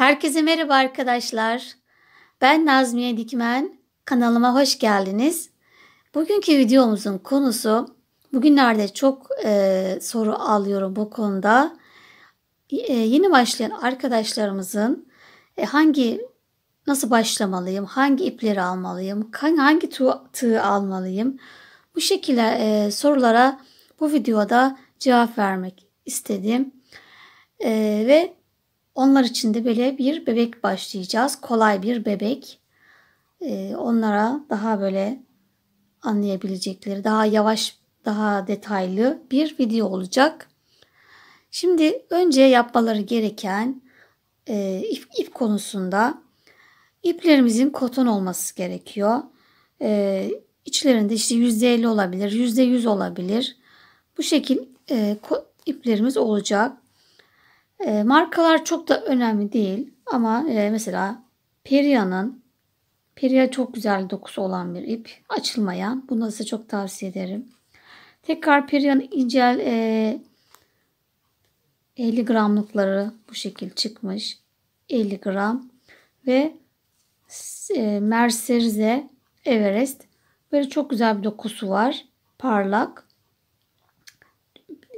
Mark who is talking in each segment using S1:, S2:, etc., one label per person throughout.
S1: Herkese merhaba arkadaşlar. Ben Nazmiye Dikmen. Kanalıma hoş geldiniz. Bugünkü videomuzun konusu bugünlerde çok e, soru alıyorum bu konuda. E, yeni başlayan arkadaşlarımızın e, hangi nasıl başlamalıyım, hangi ipleri almalıyım, hangi tığ almalıyım bu şekilde e, sorulara bu videoda cevap vermek istedim. E, ve onlar için de böyle bir bebek başlayacağız. Kolay bir bebek. Ee, onlara daha böyle anlayabilecekleri, daha yavaş, daha detaylı bir video olacak. Şimdi önce yapmaları gereken e, ip, ip konusunda iplerimizin koton olması gerekiyor. İçlerinde içlerinde işte %50 olabilir, %100 olabilir. Bu şekil e, iplerimiz olacak. E, markalar çok da önemli değil ama e, mesela Peria'nın Peria çok güzel dokusu olan bir ip. Açılmayan. Bunu size çok tavsiye ederim. Tekrar Peria'nın incel e, 50 gramlıkları bu şekil çıkmış. 50 gram ve e, Mercerize Everest böyle çok güzel bir dokusu var. Parlak.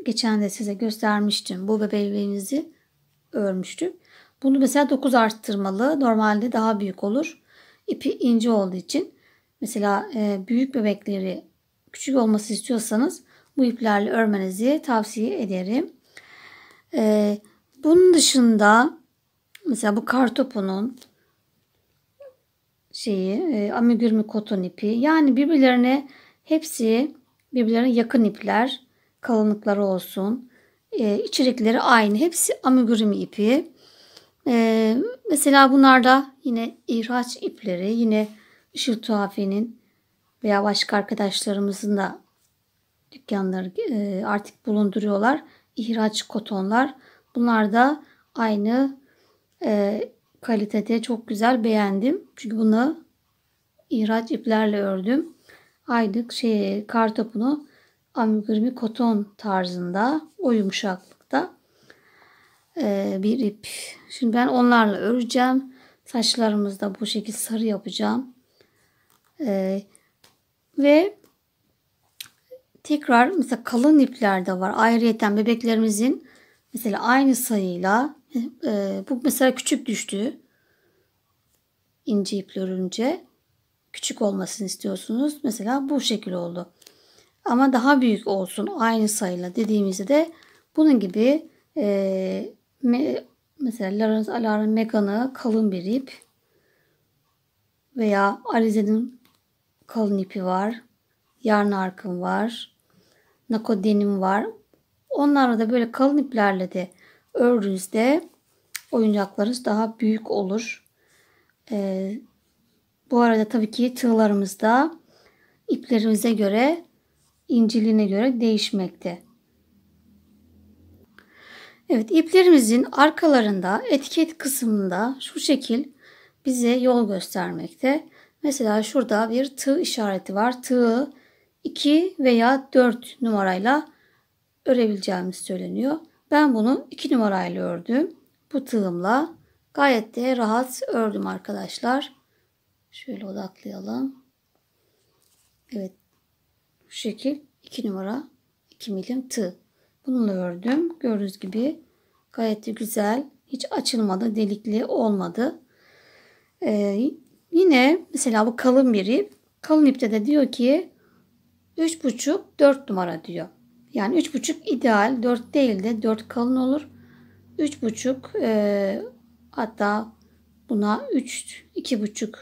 S1: Geçen de size göstermiştim. Bu bebeğimizi örmüştük. Bunu mesela 9 arttırmalı. Normalde daha büyük olur. İpi ince olduğu için. Mesela e, büyük bebekleri küçük olması istiyorsanız bu iplerle örmenizi tavsiye ederim. E, bunun dışında mesela bu kartopunun şeyi e, amigurumi koton ipi yani birbirlerine hepsi birbirlerine yakın ipler kalınlıkları olsun. E, içerikleri aynı. Hepsi amigurumi ipi. E, mesela bunlarda yine ihraç ipleri, yine Işıl Tuhafi'nin veya başka arkadaşlarımızın da dükkanları e, artık bulunduruyorlar. İhraç kotonlar. Bunlar da aynı e, kalitede çok güzel beğendim. Çünkü bunu ihraç iplerle ördüm. Aydık şey kartopunu amigurumi koton tarzında o yumuşaklıkta e, bir ip. Şimdi ben onlarla öreceğim. Saçlarımızda bu şekilde sarı yapacağım. E, ve tekrar mesela kalın ipler de var. Ayrıyeten bebeklerimizin mesela aynı sayıyla e, bu mesela küçük düştü. ince ipler örünce küçük olmasını istiyorsunuz. Mesela bu şekil oldu ama daha büyük olsun aynı sayıyla dediğimizde de bunun gibi e, me, mesela Lawrence Alarm Megan'ı kalın bir ip veya Alize'nin kalın ipi var. Yarn arkım var. Nako var. Onlarla da böyle kalın iplerle de ördüğünüzde oyuncaklarınız daha büyük olur. Ee, bu arada tabii ki tığlarımızda iplerimize göre inciline göre değişmekte. Evet iplerimizin arkalarında etiket kısmında şu şekil bize yol göstermekte. Mesela şurada bir tığ işareti var. Tığı 2 veya 4 numarayla örebileceğimiz söyleniyor. Ben bunu 2 numarayla ördüm. Bu tığımla gayet de rahat ördüm arkadaşlar. Şöyle odaklayalım. Evet bu şekil 2 numara 2 milim tığ. Bunu ördüm. Gördüğünüz gibi gayet güzel. Hiç açılmadı. Delikli olmadı. Ee, yine mesela bu kalın bir ip. Kalın ipte de diyor ki 3,5-4 numara diyor. Yani 3,5 ideal. 4 değil de 4 kalın olur. 3,5 e, hatta buna 3 2,5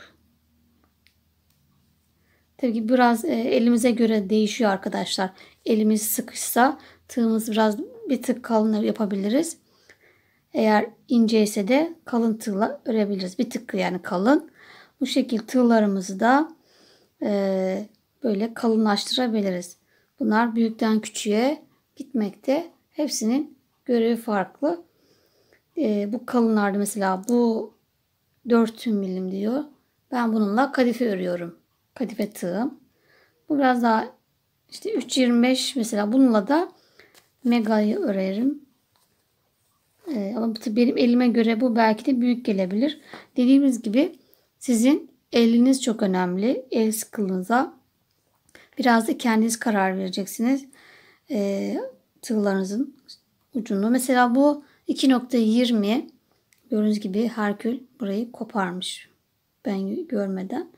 S1: Tabii ki biraz e, elimize göre değişiyor arkadaşlar. Elimiz sıkışsa tığımız biraz bir tık kalın yapabiliriz. Eğer ince ise de kalın tığla örebiliriz. Bir tık yani kalın. Bu şekilde tığlarımızı da e, böyle kalınlaştırabiliriz. Bunlar büyükten küçüğe gitmekte. Hepsinin görevi farklı. E, bu kalınlarda mesela bu 4 milim diyor. Ben bununla kadife örüyorum kadife tığım. Bu biraz daha işte 3.25 mesela bununla da megayı örerim. Ee, ama benim elime göre bu belki de büyük gelebilir. Dediğimiz gibi sizin eliniz çok önemli. El sıkılığınıza biraz da kendiniz karar vereceksiniz. Ee, tığlarınızın ucunu. Mesela bu 2.20 gördüğünüz gibi Herkül burayı koparmış. Ben görmeden.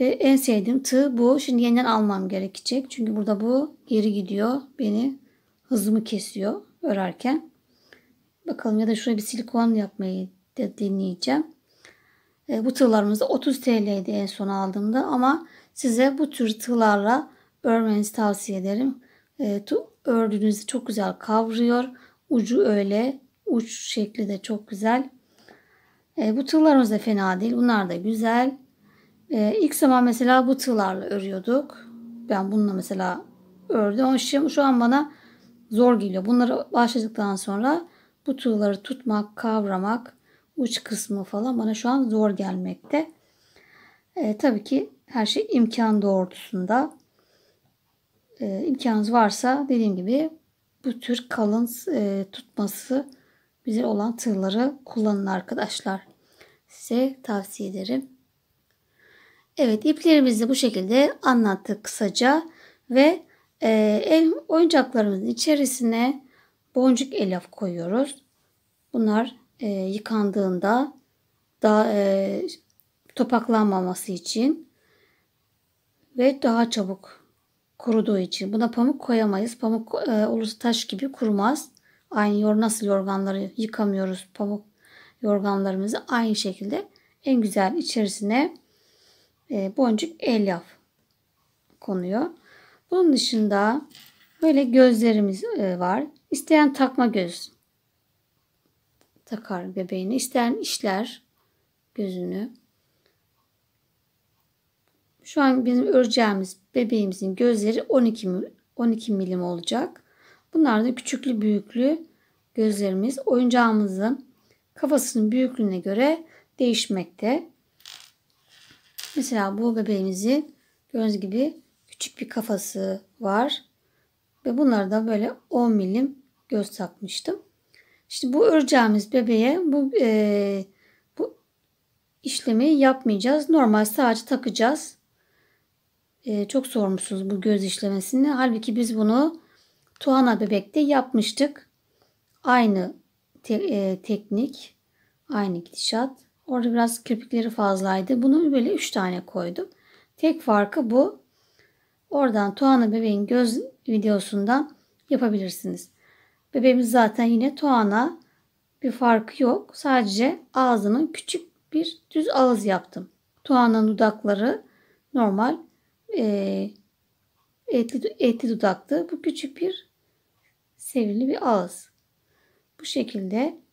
S1: Ve en sevdiğim tığ bu. Şimdi yeniden almam gerekecek. Çünkü burada bu geri gidiyor. Beni hızımı kesiyor örerken. Bakalım ya da şuraya bir silikon yapmayı de deneyeceğim. E, bu tığlarımızda 30 TL'ydi en son aldığımda ama size bu tür tığlarla örmenizi tavsiye ederim. E, ördüğünüzde çok güzel kavruyor. Ucu öyle. Uç şekli de çok güzel. E, bu tığlarımız da fena değil. Bunlar da güzel. Ee, ilk zaman mesela bu tığlarla örüyorduk. Ben bununla mesela ördüm. Ama şimdi şu an bana zor geliyor. Bunları başladıktan sonra bu tığları tutmak, kavramak, uç kısmı falan bana şu an zor gelmekte. Ee, tabii ki her şey imkan doğrultusunda. Ee, imkanınız varsa dediğim gibi bu tür kalın e, tutması güzel olan tığları kullanın arkadaşlar. Size tavsiye ederim. Evet iplerimizi bu şekilde anlattık kısaca ve e, el oyuncaklarımızın içerisine boncuk elyaf koyuyoruz. Bunlar e, yıkandığında daha e, topaklanmaması için ve daha çabuk kuruduğu için. Buna pamuk koyamayız. Pamuk e, olursa taş gibi kurumaz. Aynı yor nasıl yorganları yıkamıyoruz pamuk yorganlarımızı aynı şekilde en güzel içerisine ee, boncuk elyaf konuyor. Bunun dışında böyle gözlerimiz e, var. İsteyen takma göz takar göbeğini, isteyen işler gözünü. Şu an bizim öreceğimiz bebeğimizin gözleri 12 12 milim olacak. Bunlar da küçüklü büyüklü gözlerimiz oyuncağımızın kafasının büyüklüğüne göre değişmekte. Mesela bu bebeğimizi gördüğünüz gibi küçük bir kafası var. Ve bunları da böyle 10 milim göz takmıştım. Şimdi bu öreceğimiz bebeğe bu e, bu işlemi yapmayacağız. Normal sadece takacağız. E, çok sormuşsunuz bu göz işlemesini. Halbuki biz bunu Tuana bebekte yapmıştık. Aynı te, e, teknik, aynı gidişat. Orada biraz kirpikleri fazlaydı. Bunu böyle 3 tane koydum. Tek farkı bu. Oradan Tuana bebeğin göz videosundan yapabilirsiniz. Bebeğimiz zaten yine Tuana bir farkı yok. Sadece ağzının küçük bir düz ağız yaptım. Tuana'nın dudakları normal e, etli, etli dudaktı. Bu küçük bir sevimli bir ağız. Bu şekilde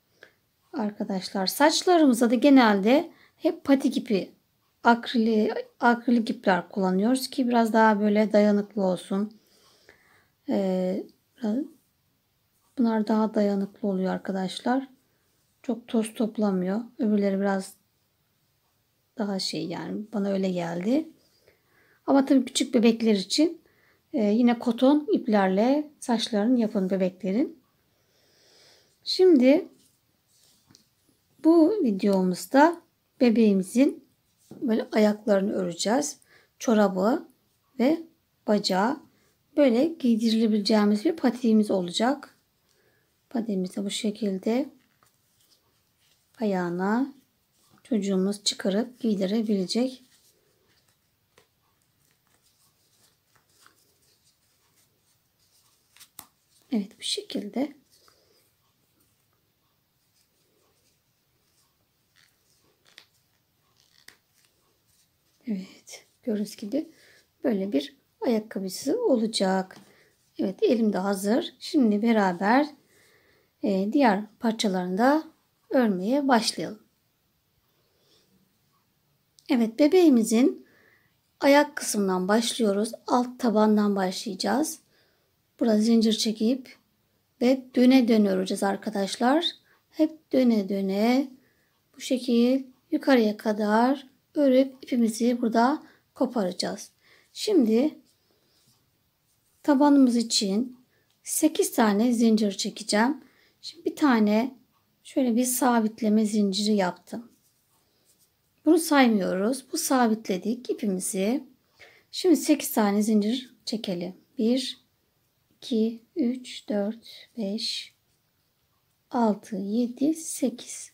S1: Arkadaşlar saçlarımıza da genelde hep pati ipi akrili, akrilik ipler kullanıyoruz ki biraz daha böyle dayanıklı olsun. Ee, bunlar daha dayanıklı oluyor arkadaşlar. Çok toz toplamıyor. Öbürleri biraz daha şey yani bana öyle geldi. Ama tabii küçük bebekler için e, yine koton iplerle saçlarını yapın bebeklerin. Şimdi bu videomuzda bebeğimizin böyle ayaklarını öreceğiz. Çorabı ve bacağı böyle giydirilebileceğimiz bir patiğimiz olacak. Patiğimiz de bu şekilde ayağına çocuğumuz çıkarıp giydirebilecek. Evet bu şekilde. Gördüğünüz gibi böyle bir ayakkabısı olacak. Evet elimde hazır. Şimdi beraber e, diğer parçalarını da örmeye başlayalım. Evet bebeğimizin ayak kısmından başlıyoruz. Alt tabandan başlayacağız. Burada zincir çekip ve döne döne öreceğiz arkadaşlar. Hep döne döne bu şekil yukarıya kadar örüp ipimizi burada koparacağız. Şimdi tabanımız için 8 tane zincir çekeceğim. Şimdi bir tane şöyle bir sabitleme zinciri yaptım. Bunu saymıyoruz. Bu sabitledik ipimizi. Şimdi 8 tane zincir çekelim. 1 2 3 4 5 6 7 8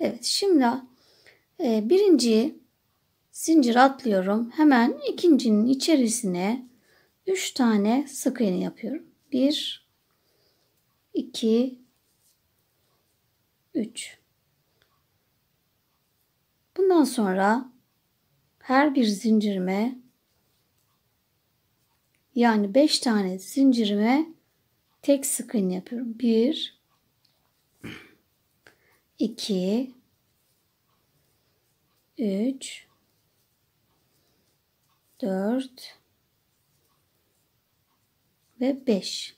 S1: Evet şimdi e, birinci zincir atlıyorum. Hemen ikincinin içerisine 3 tane sık iğne yapıyorum. 1 2 3 Bundan sonra her bir zincirime yani 5 tane zincirime tek sık iğne yapıyorum. 1 2 3 4 ve 5.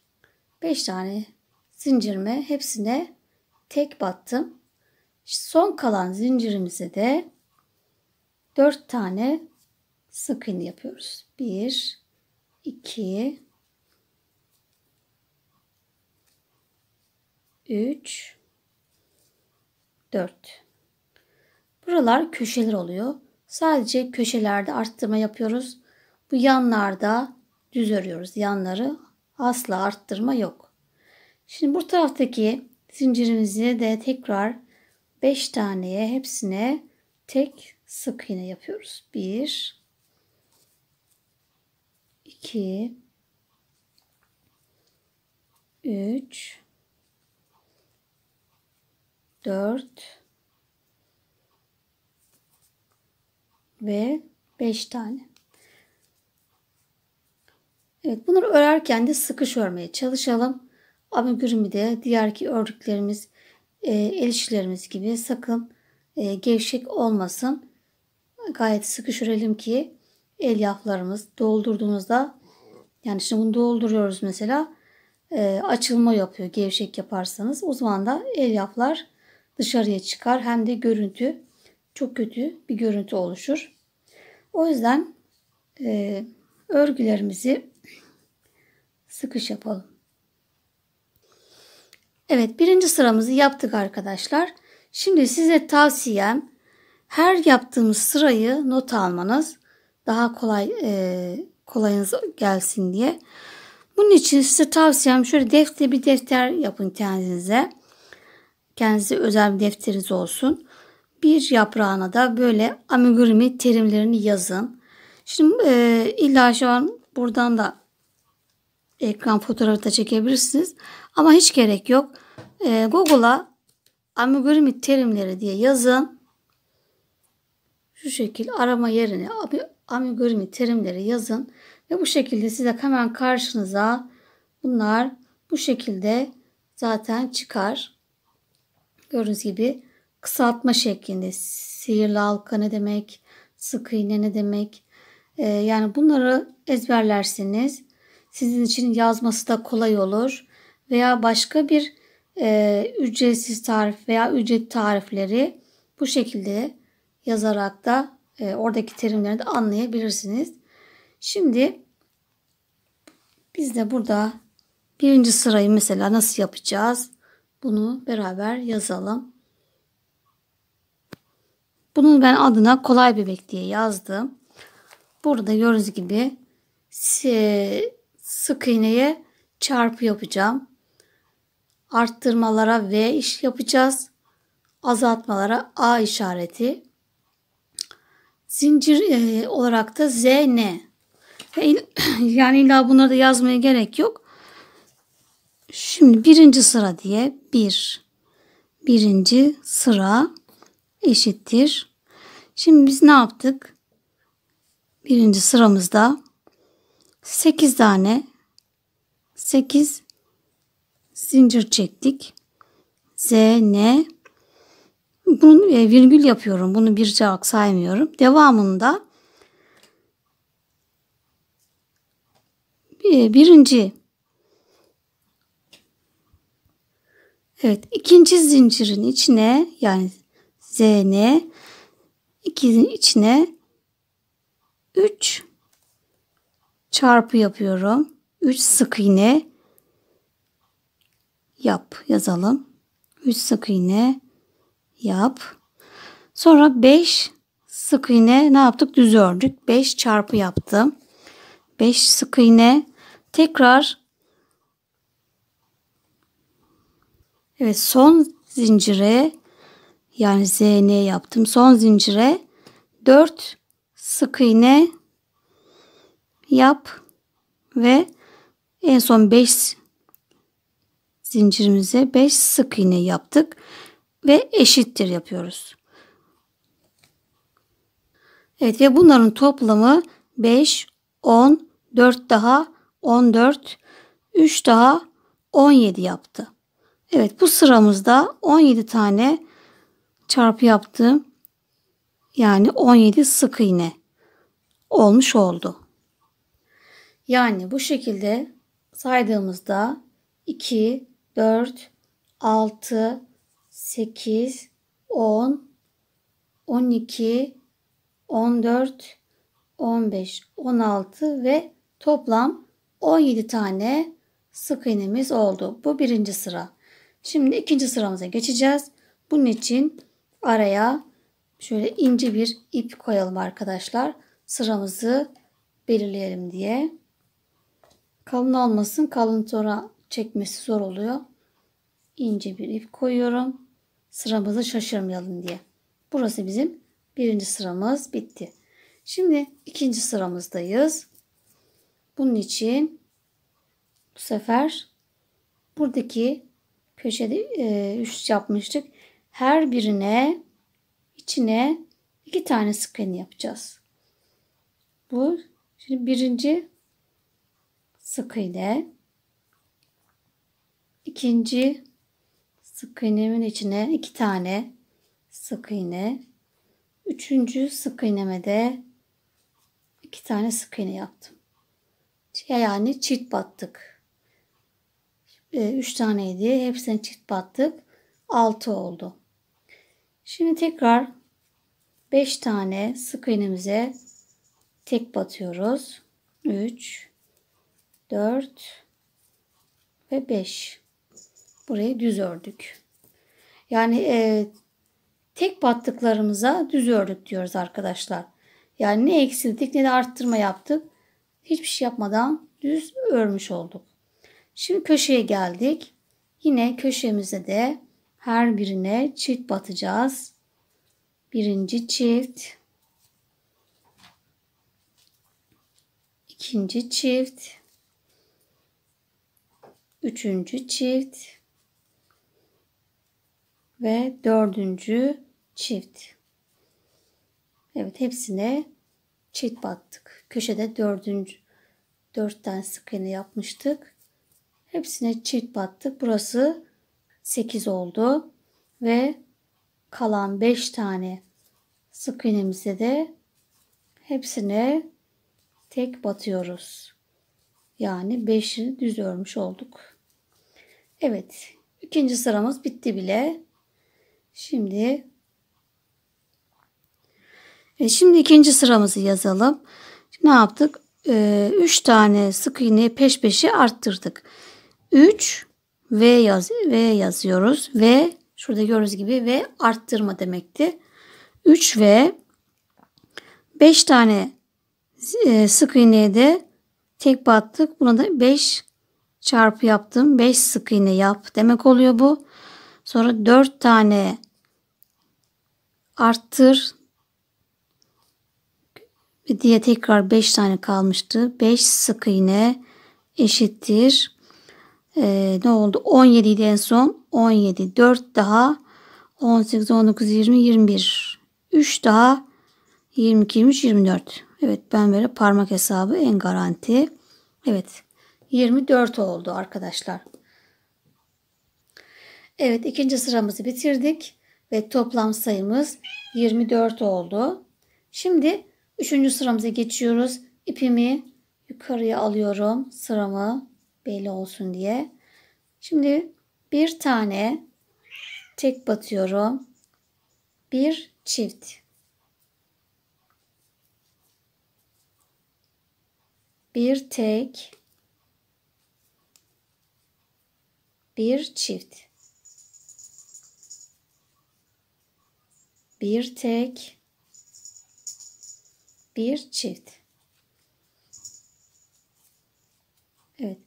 S1: 5 tane zincirime hepsine tek battım. Son kalan zincirimize de 4 tane sık iğne yapıyoruz. 1 2 3 4 Buralar köşeler oluyor. Sadece köşelerde arttırma yapıyoruz. Bu yanlarda düz örüyoruz. Yanları asla arttırma yok. Şimdi bu taraftaki zincirimizi de tekrar 5 taneye hepsine tek sık iğne yapıyoruz. 1 2 3 4 ve 5 tane. Evet bunları örerken de sıkış örmeye çalışalım. Amigurumi de diğerki ördüklerimiz, e, el işlerimiz gibi sakın e, gevşek olmasın. Gayet sıkış örelim ki el yaflarımız doldurduğumuzda yani şimdi bunu dolduruyoruz mesela e, açılma yapıyor gevşek yaparsanız. O zaman da el yaflar dışarıya çıkar hem de görüntü çok kötü bir görüntü oluşur. O yüzden e, örgülerimizi sıkış yapalım. Evet birinci sıramızı yaptık arkadaşlar. Şimdi size tavsiyem her yaptığımız sırayı not almanız daha kolay e, kolayınıza gelsin diye. Bunun için size tavsiyem şöyle defter bir defter yapın kendinize. Kendinize özel bir defteriniz olsun bir yaprağına da böyle amigurumi terimlerini yazın. Şimdi e, illa şu an buradan da ekran fotoğrafı da çekebilirsiniz. Ama hiç gerek yok. E, Google'a amigurumi terimleri diye yazın. Şu şekil arama yerine amigurumi terimleri yazın. Ve bu şekilde size hemen karşınıza bunlar bu şekilde zaten çıkar. Gördüğünüz gibi kısaltma şeklinde. Sihirli halka ne demek, sık iğne ne demek. Ee, yani bunları ezberlersiniz. Sizin için yazması da kolay olur. Veya başka bir e, ücretsiz tarif veya ücret tarifleri bu şekilde yazarak da e, oradaki terimleri de anlayabilirsiniz. Şimdi biz de burada birinci sırayı mesela nasıl yapacağız? Bunu beraber yazalım. Bunun ben adına kolay bebek diye yazdım. Burada gördüğünüz gibi sık iğneye çarpı yapacağım. Arttırmalara V iş yapacağız. Azaltmalara A işareti. Zincir e, olarak da Z N. Yani illa bunları da yazmaya gerek yok. Şimdi birinci sıra diye bir birinci sıra eşittir. Şimdi biz ne yaptık? Birinci sıramızda 8 tane 8 zincir çektik. Z, N. Bunu e, virgül yapıyorum. Bunu bir cevap saymıyorum. Devamında e, birinci Evet, ikinci zincirin içine yani ZN ikizin içine 3 çarpı yapıyorum. 3 sık iğne yap yazalım. 3 sık iğne yap. Sonra 5 sık iğne ne yaptık? Düz ördük. 5 çarpı yaptım. 5 sık iğne tekrar Evet son zincire yani ZN yaptım. Son zincire 4 sık iğne yap ve en son 5 zincirimize 5 sık iğne yaptık ve eşittir yapıyoruz. Evet ve bunların toplamı 5, 10, 4 daha 14, 3 daha 17 yaptı. Evet bu sıramızda 17 tane çarpı yaptığım yani 17 sık iğne olmuş oldu. Yani bu şekilde saydığımızda 2, 4, 6, 8, 10, 12, 14, 15, 16 ve toplam 17 tane sık iğnemiz oldu. Bu birinci sıra. Şimdi ikinci sıramıza geçeceğiz. Bunun için araya şöyle ince bir ip koyalım arkadaşlar. Sıramızı belirleyelim diye. Kalın olmasın. Kalın sonra çekmesi zor oluyor. İnce bir ip koyuyorum. Sıramızı şaşırmayalım diye. Burası bizim birinci sıramız bitti. Şimdi ikinci sıramızdayız. Bunun için bu sefer buradaki köşede 3 e, yapmıştık her birine içine iki tane sık iğne yapacağız. Bu şimdi birinci sık iğne ikinci sık iğnemin içine iki tane sık iğne üçüncü sık iğneme de iki tane sık iğne yaptım. Şey, yani çift battık. Ee, üç taneydi. Hepsini çift battık. Altı oldu. Şimdi tekrar 5 tane sık iğnemize tek batıyoruz. 3 4 ve 5. Burayı düz ördük. Yani e, tek battıklarımıza düz ördük diyoruz arkadaşlar. Yani ne eksilttik ne de arttırma yaptık. Hiçbir şey yapmadan düz örmüş olduk. Şimdi köşeye geldik. Yine köşemize de her birine çift batacağız. Birinci çift. ikinci çift. Üçüncü çift. Ve dördüncü çift. Evet hepsine çift battık. Köşede dördüncü dört tane sık iğne yapmıştık. Hepsine çift battık. Burası 8 oldu. Ve kalan 5 tane sık iğnemizde de hepsine tek batıyoruz. Yani 5'i düz örmüş olduk. Evet. ikinci sıramız bitti bile. Şimdi e şimdi ikinci sıramızı yazalım. Ne yaptık? 3 e, tane sık iğneyi peş peşe arttırdık. 3 V, yaz v yazıyoruz. V şurada gördüğünüz gibi V arttırma demekti. 3V 5 tane e, sık iğneye de tek battık. Buna da 5 çarpı yaptım. 5 sık iğne yap demek oluyor bu. Sonra 4 tane arttır diye tekrar 5 tane kalmıştı. 5 sık iğne eşittir ee, ne oldu? 17 en son. 17. 4 daha. 18, 19, 20, 21. 3 daha. 22, 23, 24. Evet ben böyle parmak hesabı en garanti. Evet 24 oldu arkadaşlar. Evet ikinci sıramızı bitirdik. Ve toplam sayımız 24 oldu. Şimdi üçüncü sıramıza geçiyoruz. İpimi yukarıya alıyorum. Sıramı belli olsun diye. Şimdi bir tane tek batıyorum. Bir çift. Bir tek. Bir çift. Bir tek. Bir çift. Evet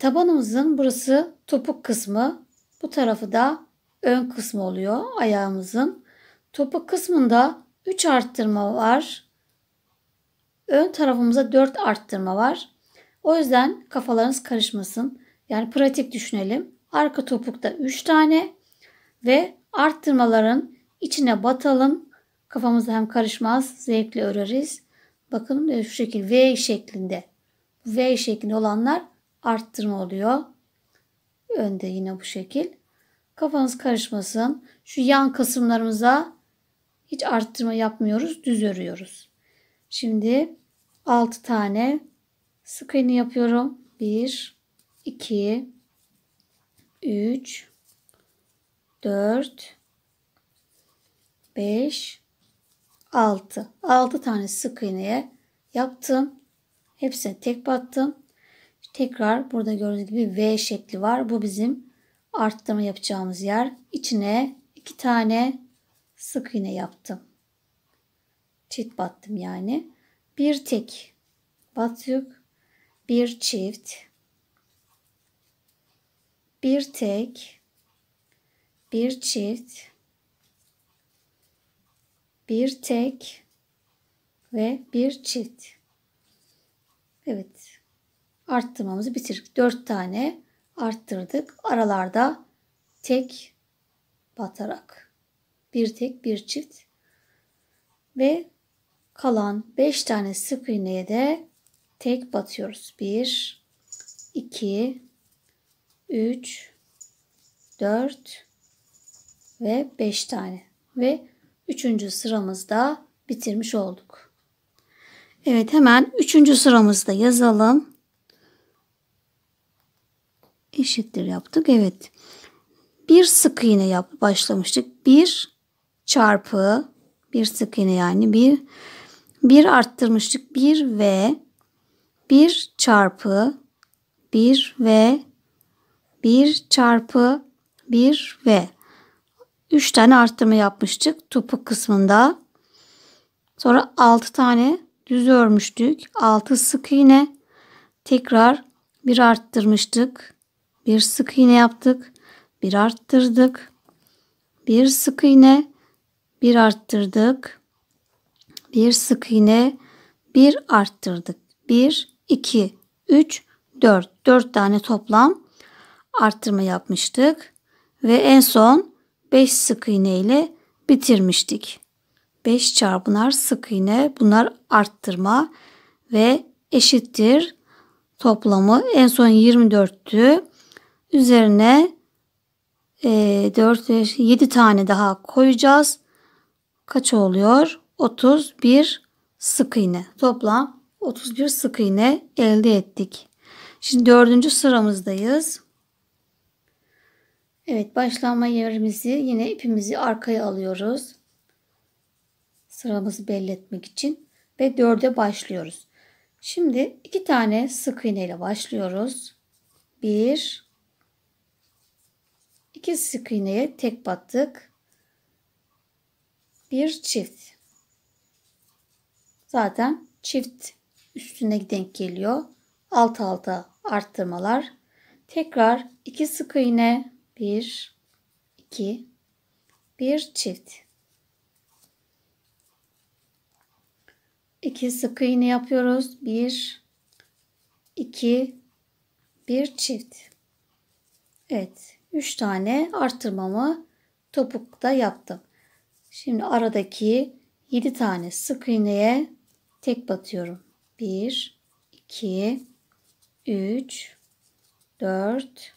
S1: tabanımızın burası topuk kısmı. Bu tarafı da ön kısmı oluyor ayağımızın. Topuk kısmında 3 arttırma var. Ön tarafımıza 4 arttırma var. O yüzden kafalarınız karışmasın. Yani pratik düşünelim. Arka topukta 3 tane ve arttırmaların içine batalım. Kafamız hem karışmaz, zevkli öreriz. Bakın e, şu şekil V şeklinde. V şeklinde olanlar arttırma oluyor. Önde yine bu şekil. Kafanız karışmasın. Şu yan kısımlarımıza hiç arttırma yapmıyoruz. Düz örüyoruz. Şimdi 6 tane sık iğne yapıyorum. 1 2 3 4 5 6 6 tane sık iğneye yaptım. Hepsini tek battım. Tekrar burada gördüğünüz gibi V şekli var. Bu bizim arttırma yapacağımız yer. İçine iki tane sık iğne yaptım. Çift battım yani. Bir tek batık, bir çift, bir tek, bir çift, bir tek ve bir çift. Evet arttırmamızı bitirdik. 4 tane arttırdık. Aralarda tek batarak bir tek bir çift ve kalan 5 tane sık iğneye de tek batıyoruz. 1 2 3 4 ve 5 tane ve 3. sıramızda bitirmiş olduk. Evet hemen 3. sıramızda yazalım eşittir yaptık. Evet. Bir sık iğne yap başlamıştık. Bir çarpı bir sık iğne yani bir bir arttırmıştık. Bir ve bir çarpı bir ve bir çarpı bir ve üç tane arttırma yapmıştık topuk kısmında. Sonra altı tane düz örmüştük. altı sık iğne tekrar bir arttırmıştık bir sık iğne yaptık, bir arttırdık, bir sık iğne, bir arttırdık, bir sık iğne, bir arttırdık. 1, 2, 3, 4. 4 tane toplam arttırma yapmıştık. Ve en son 5 sık iğne ile bitirmiştik. 5 çarpınar sık iğne bunlar arttırma ve eşittir toplamı en son 24'tü. Üzerine e, 4, 7 tane daha koyacağız. Kaç oluyor? 31 sık iğne. Toplam 31 sık iğne elde ettik. Şimdi dördüncü sıramızdayız. Evet başlama yerimizi yine ipimizi arkaya alıyoruz. Sıramızı belli etmek için ve dörde başlıyoruz. Şimdi iki tane sık iğne ile başlıyoruz. Bir, 2 sık iğneye tek battık. Bir çift. Zaten çift üstüne denk geliyor. Alt alta arttırmalar. Tekrar 2 sık iğne 1 2 1 çift. 2 sık iğne yapıyoruz. 1 2 1 çift. Evet. 3 tane arttırmamı topukta yaptım. Şimdi aradaki 7 tane sık iğneye tek batıyorum. 1 2 3 4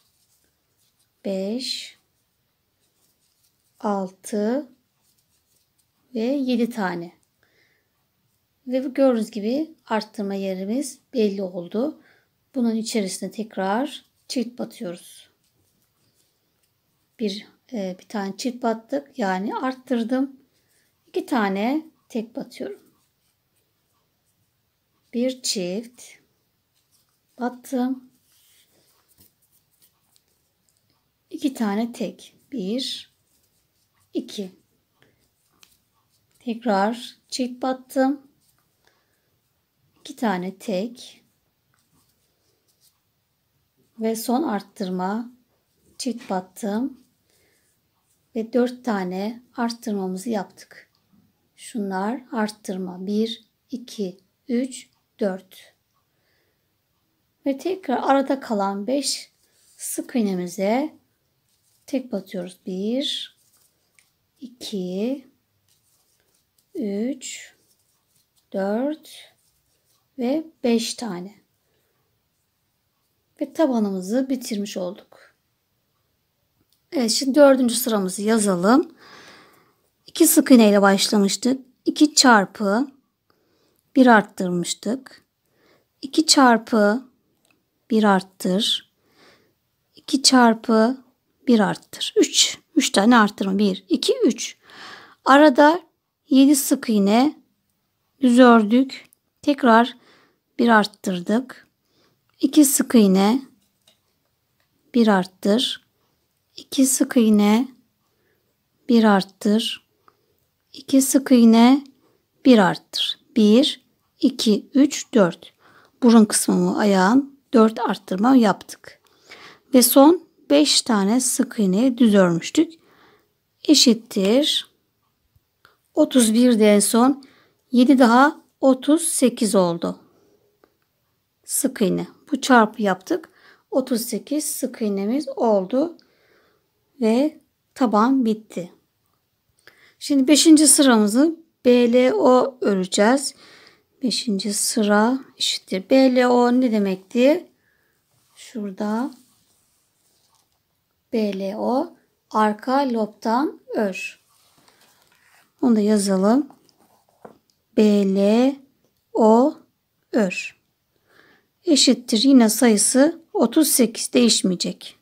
S1: 5 6 ve 7 tane. Ve gördüğünüz gibi arttırma yerimiz belli oldu. Bunun içerisine tekrar çift batıyoruz bir e, bir tane çift battık yani arttırdım iki tane tek batıyorum bir çift battım iki tane tek bir iki tekrar çift battım iki tane tek ve son arttırma çift battım ve 4 tane arttırmamızı yaptık. Şunlar arttırma 1, 2, 3, 4. Ve tekrar arada kalan 5 sık iğnemize tek batıyoruz. 1, 2, 3, 4 ve 5 tane. Ve tabanımızı bitirmiş olduk. Evet şimdi dördüncü sıramızı yazalım. İki sık iğne ile başlamıştık. İki çarpı bir arttırmıştık. İki çarpı bir arttır. İki çarpı bir arttır. Üç, üç tane arttırma. bir. 2, üç. Arada yedi sık iğne düz ördük. Tekrar bir arttırdık. İki sık iğne bir arttır. 2 sık iğne, 1 arttır. 2 sık iğne, 1 arttır. 1, 2, 3, 4. Burun kısmımı ayağın 4 arttırma yaptık. Ve son 5 tane sık iğne düz örmüştük. Eşittir. 31'de en son 7 daha 38 oldu. Sık iğne. Bu çarpı yaptık. 38 sık iğnemiz oldu ve taban bitti. Şimdi 5. sıramızı BLO öreceğiz. 5. sıra eşittir. BLO ne demekti? Şurada BLO arka lobdan ör. Onu da yazalım. BLO ör. Eşittir. Yine sayısı 38 değişmeyecek.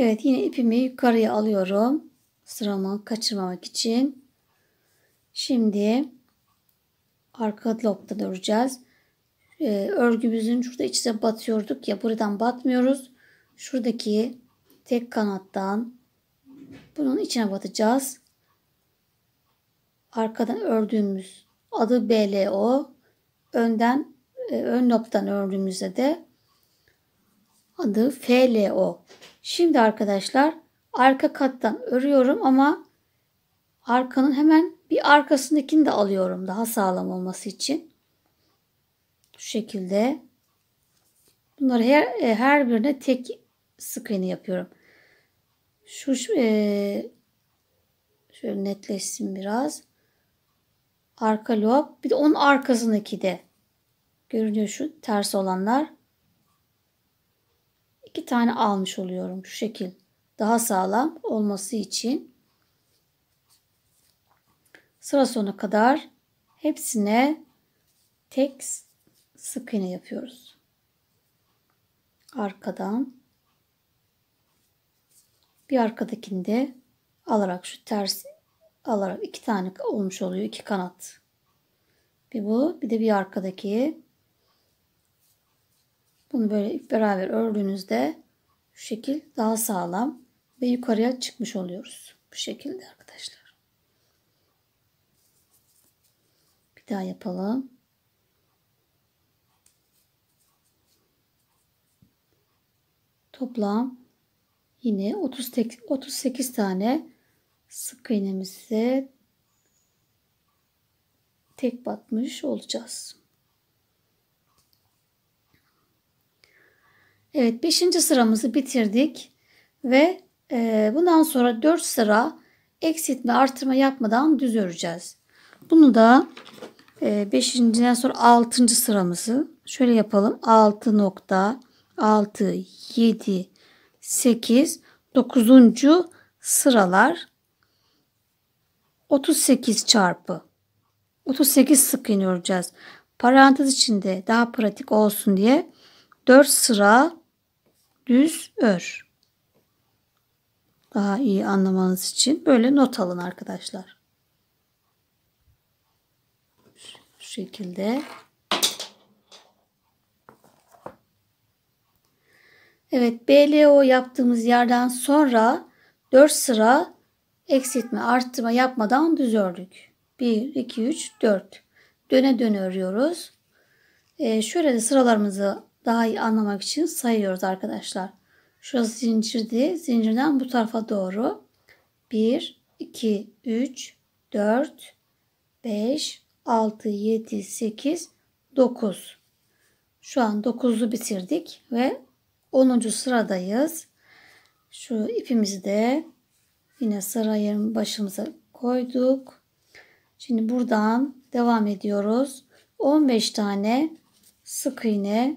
S1: Evet yine ipimi yukarıya alıyorum. Sıramı kaçırmamak için. Şimdi arka lokta öreceğiz. Ee, örgümüzün şurada içine batıyorduk ya buradan batmıyoruz. Şuradaki tek kanattan bunun içine batacağız. Arkadan ördüğümüz adı BLO. Önden e, ön loptan ördüğümüzde de Adı FLO. Şimdi arkadaşlar arka kattan örüyorum ama arkanın hemen bir arkasındakini de alıyorum daha sağlam olması için. Bu şekilde. Bunları her, e, her birine tek sık yapıyorum. Şu, şu e, şöyle netleşsin biraz. Arka loop Bir de onun arkasındaki de. Görünüyor şu ters olanlar iki tane almış oluyorum şu şekil. Daha sağlam olması için sıra sona kadar hepsine tek sık iğne yapıyoruz. Arkadan bir arkadakini de alarak şu ters alarak iki tane olmuş oluyor. iki kanat. ve bu bir de bir arkadaki bunu böyle beraber ördüğünüzde şu şekil daha sağlam ve yukarıya çıkmış oluyoruz. Bu şekilde arkadaşlar. Bir daha yapalım. Toplam yine 30 tek, 38 tane sık iğnemizi tek batmış olacağız. Evet 5. sıramızı bitirdik ve e, bundan sonra 4 sıra eksiltme artırma yapmadan düz öreceğiz. Bunu da 5.den e, sonra 6. sıramızı şöyle yapalım. 6 nokta 6 7 8 9. sıralar 38 çarpı 38 sık iğne öreceğiz. Parantez içinde daha pratik olsun diye 4 sıra düz ör. Daha iyi anlamanız için böyle not alın arkadaşlar. Şu şekilde. Evet BLO yaptığımız yerden sonra 4 sıra eksiltme arttırma yapmadan düz ördük. 1, 2, 3, 4. Döne döne örüyoruz. Ee, şöyle de sıralarımızı daha iyi anlamak için sayıyoruz arkadaşlar. Şurası zincirdi. Zincirden bu tarafa doğru 1, 2, 3, 4, 5, 6, 7, 8, 9. Şu an 9'u bitirdik ve 10. sıradayız. Şu ipimizi de yine sıra başımıza koyduk. Şimdi buradan devam ediyoruz. 15 tane sık iğne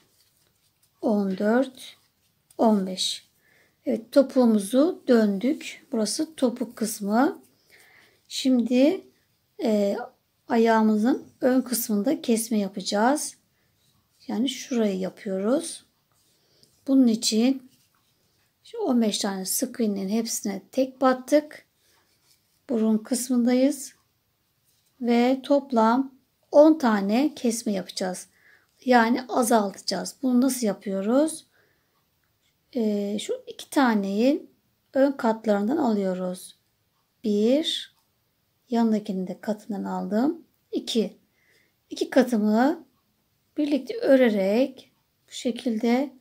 S1: 14, 15. Evet topuğumuzu döndük. Burası topuk kısmı. Şimdi e, ayağımızın ön kısmında kesme yapacağız. Yani şurayı yapıyoruz. Bunun için 15 tane sık iğnenin hepsine tek battık. Burun kısmındayız. Ve toplam 10 tane kesme yapacağız. Yani azaltacağız. Bunu nasıl yapıyoruz? Ee, şu iki taneyi ön katlarından alıyoruz. Bir, yanındakini de katından aldım. İki, iki katımı birlikte örerek bu şekilde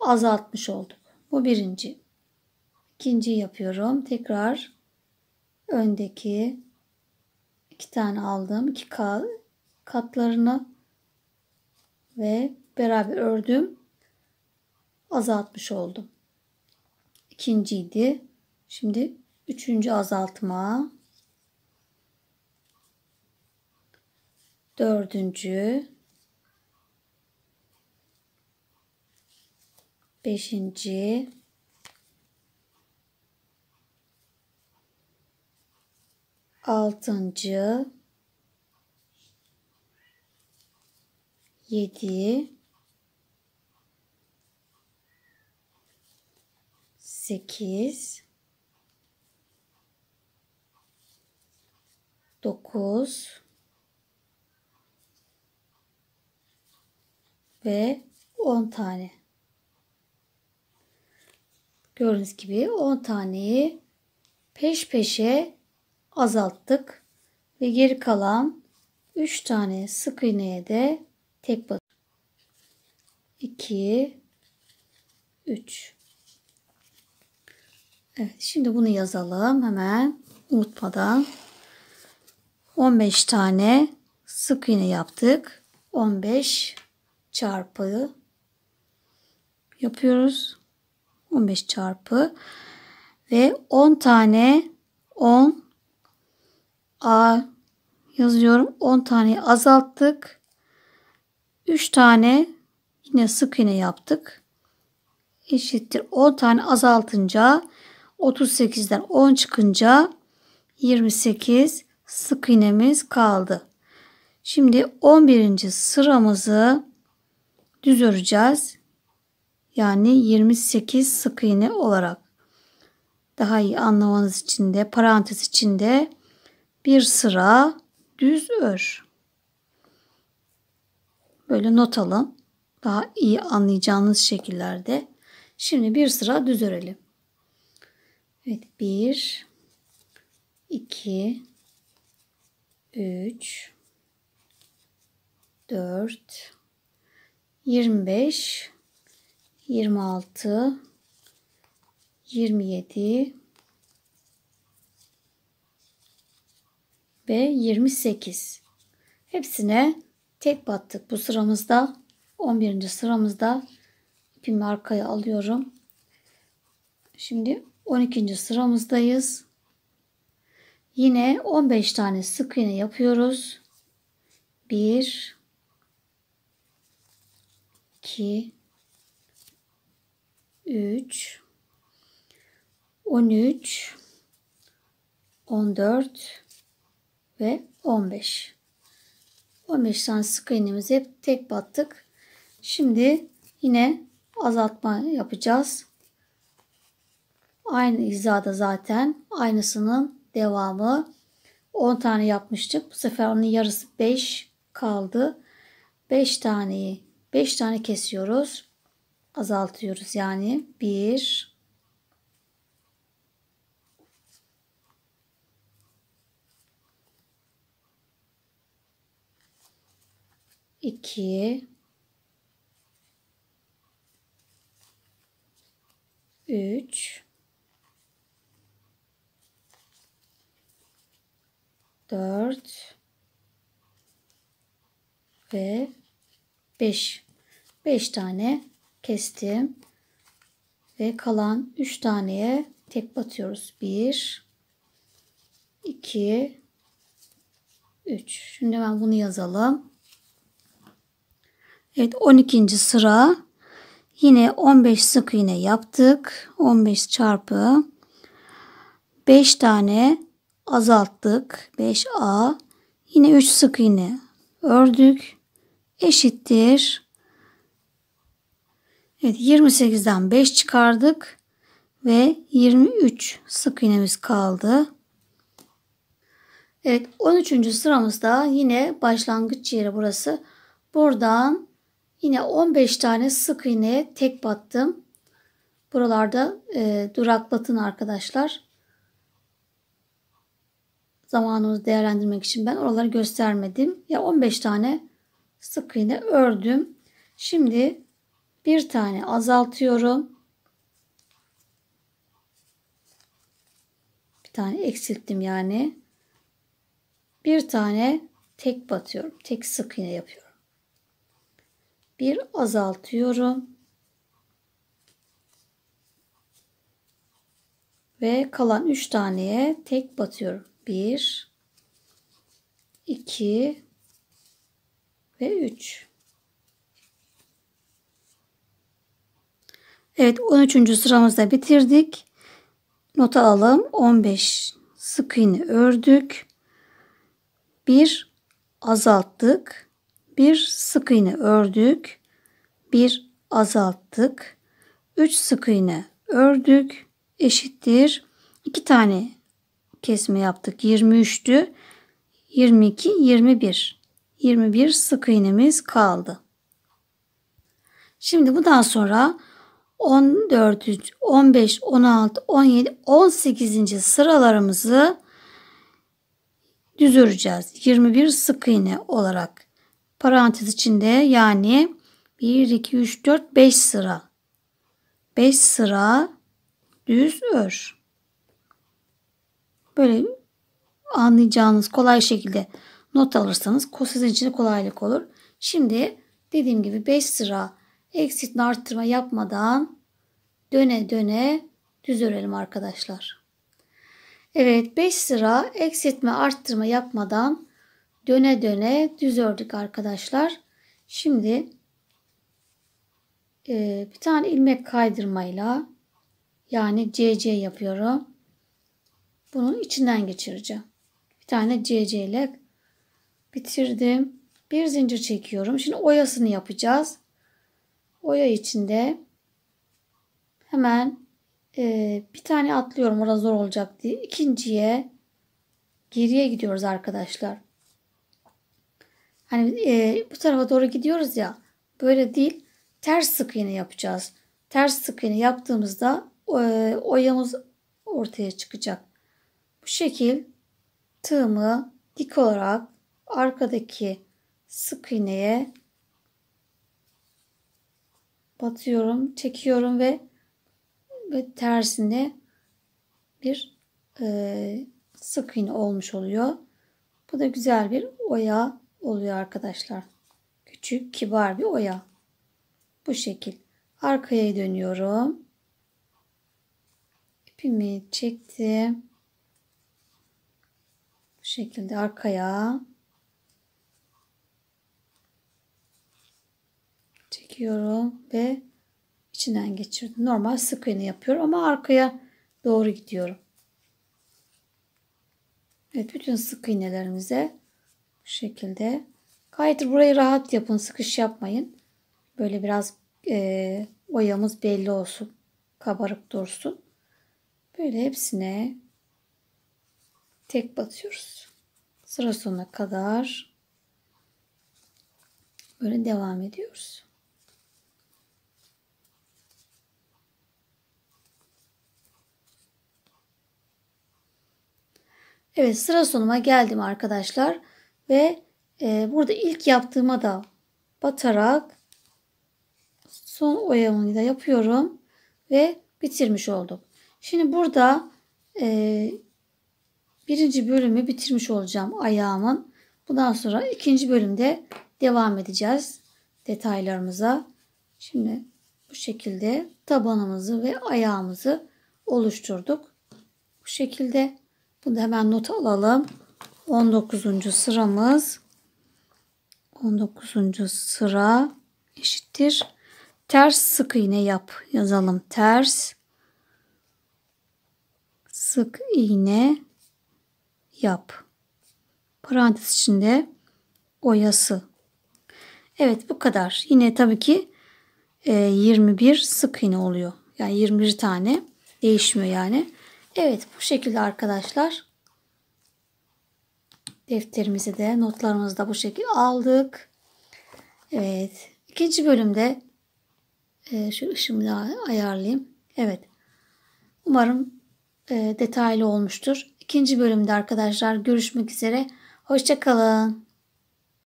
S1: azaltmış olduk. Bu birinci. İkinciyi yapıyorum. Tekrar öndeki iki tane aldım. iki katlarını ve beraber ördüm. Azaltmış oldum. İkinciydi. Şimdi üçüncü azaltma. Dördüncü. Beşinci. Altıncı. 7 8 9 ve 10 tane. Gördüğünüz gibi 10 taneyi peş peşe azalttık ve geri kalan 3 tane sık iğneye de Tek bat. 2 3 Evet şimdi bunu yazalım hemen unutmadan. 15 tane sık iğne yaptık. 15 çarpı yapıyoruz. 15 çarpı ve 10 tane 10 A yazıyorum. 10 tane azalttık. 3 tane yine sık iğne yaptık. Eşittir 10 tane azaltınca 38'den 10 çıkınca 28 sık iğnemiz kaldı. Şimdi 11. sıramızı düz öreceğiz. Yani 28 sık iğne olarak. Daha iyi anlamanız için de parantez içinde bir sıra düz ör. Böyle not alın. Daha iyi anlayacağınız şekillerde. Şimdi bir sıra düz örelim. Evet 1 2 3 4 25 26 27 ve 28. Hepsine Tek battık bu sıramızda. 11. sıramızda ipimi arkaya alıyorum. Şimdi 12. sıramızdayız. Yine 15 tane sık iğne yapıyoruz. 1 2 3 13 14 ve 15. 15 tane sık iğnemizi hep tek battık. Şimdi yine azaltma yapacağız. Aynı hizada zaten aynısının devamı. 10 tane yapmıştık. Bu sefer onun yarısı 5 kaldı. 5 taneyi 5 tane kesiyoruz. Azaltıyoruz yani. 1 2 3 4 ve 5 5 tane kestim ve kalan 3 taneye tek batıyoruz 1 2 3 şimdi ben bunu yazalım Evet 12. sıra yine 15 sık iğne yaptık. 15 çarpı 5 tane azalttık. 5A yine 3 sık iğne ördük. Eşittir. Evet 28'den 5 çıkardık ve 23 sık iğnemiz kaldı. Evet 13. sıramızda yine başlangıç yeri burası. Buradan Yine 15 tane sık iğneye tek battım. Buralarda e, duraklatın arkadaşlar. Zamanınızı değerlendirmek için ben oraları göstermedim. Ya 15 tane sık iğne ördüm. Şimdi bir tane azaltıyorum. Bir tane eksilttim yani. Bir tane tek batıyorum. Tek sık iğne yapıyorum bir azaltıyorum. Ve kalan 3 taneye tek batıyorum. 1 2 ve 3. Evet 13. sıramızda bitirdik. Not alalım. 15 sık iğne ördük. 1 azalttık. Bir sık iğne ördük, bir azalttık. 3 sık iğne ördük eşittir. 2 tane kesme yaptık. 23'tü. 22, 21. 21 sık iğnemiz kaldı. Şimdi bundan sonra 14, 15, 16, 17, 18. sıralarımızı düz öreceğiz. 21 sık iğne olarak Parantez içinde yani 1, 2, 3, 4, 5 sıra. 5 sıra düz ör. Böyle anlayacağınız kolay şekilde not alırsanız sizin için kolaylık olur. Şimdi dediğim gibi 5 sıra eksiltme arttırma yapmadan döne döne düz örelim arkadaşlar. Evet 5 sıra eksiltme arttırma yapmadan döne döne düz ördük arkadaşlar. Şimdi e, bir tane ilmek kaydırmayla yani CC yapıyorum. Bunun içinden geçireceğim. Bir tane CC ile bitirdim. Bir zincir çekiyorum. Şimdi oyasını yapacağız. Oya içinde hemen e, bir tane atlıyorum. Orada zor olacak diye. İkinciye geriye gidiyoruz arkadaşlar. Hani e, bu tarafa doğru gidiyoruz ya. Böyle değil. Ters sık iğne yapacağız. Ters sık iğne yaptığımızda e, oyamız ortaya çıkacak. Bu şekil tığımı dik olarak arkadaki sık iğneye batıyorum, çekiyorum ve ve tersinde bir e, sık iğne olmuş oluyor. Bu da güzel bir oya oluyor arkadaşlar. Küçük kibar bir oya. Bu şekil. Arkaya dönüyorum. İpimi çektim. Bu şekilde arkaya. Çekiyorum ve içinden geçirdim. Normal sık iğne yapıyorum ama arkaya doğru gidiyorum. Evet bütün sık iğnelerimize şu şekilde. Gayet burayı rahat yapın. Sıkış yapmayın. Böyle biraz e, boyamız belli olsun. Kabarık dursun. Böyle hepsine tek batıyoruz. Sıra sonuna kadar böyle devam ediyoruz. Evet sıra sonuma geldim arkadaşlar. Ve e, burada ilk yaptığıma da batarak son oyamını da yapıyorum ve bitirmiş olduk. Şimdi burada e, birinci bölümü bitirmiş olacağım ayağımın. Bundan sonra ikinci bölümde devam edeceğiz detaylarımıza. Şimdi bu şekilde tabanımızı ve ayağımızı oluşturduk. Bu şekilde bunu hemen not alalım. 19. sıramız 19. sıra eşittir. Ters sık iğne yap. Yazalım. Ters sık iğne yap. Parantez içinde oyası. Evet bu kadar. Yine tabii ki 21 e, sık iğne oluyor. Yani 21 tane değişmiyor yani. Evet bu şekilde arkadaşlar Defterimizi de notlarımızı da bu şekilde aldık. Evet. İkinci bölümde e, şu ışımı da ayarlayayım. Evet. Umarım e, detaylı olmuştur. İkinci bölümde arkadaşlar görüşmek üzere. Hoşçakalın.